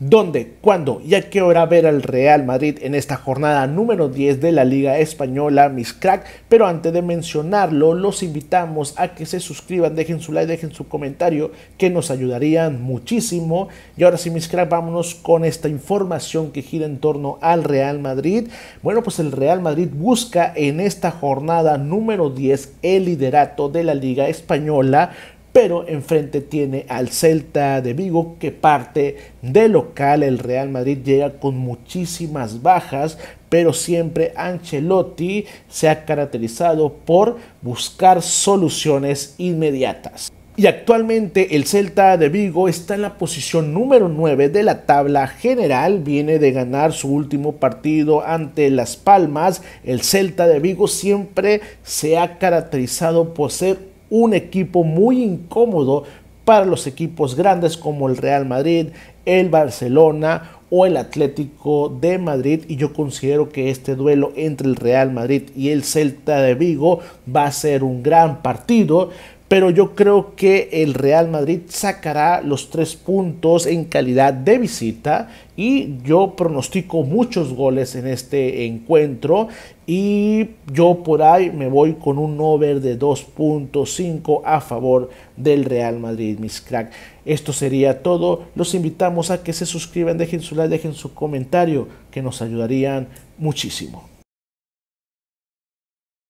dónde, cuándo y a qué hora ver al Real Madrid en esta jornada número 10 de la Liga Española, mis crack. Pero antes de mencionarlo, los invitamos a que se suscriban, dejen su like, dejen su comentario, que nos ayudarían muchísimo. Y ahora sí, mis crack, vámonos con esta información que gira en torno al Real Madrid. Bueno, pues el Real Madrid busca en esta jornada número 10 el liderato de la Liga Española pero enfrente tiene al Celta de Vigo que parte de local. El Real Madrid llega con muchísimas bajas, pero siempre Ancelotti se ha caracterizado por buscar soluciones inmediatas. Y actualmente el Celta de Vigo está en la posición número 9 de la tabla general, viene de ganar su último partido ante Las Palmas. El Celta de Vigo siempre se ha caracterizado por ser un equipo muy incómodo para los equipos grandes como el Real Madrid, el Barcelona o el Atlético de Madrid y yo considero que este duelo entre el Real Madrid y el Celta de Vigo va a ser un gran partido pero yo creo que el Real Madrid sacará los tres puntos en calidad de visita y yo pronostico muchos goles en este encuentro y yo por ahí me voy con un over de 2.5 a favor del Real Madrid, mis crack. Esto sería todo. Los invitamos a que se suscriban, dejen su like, dejen su comentario, que nos ayudarían muchísimo.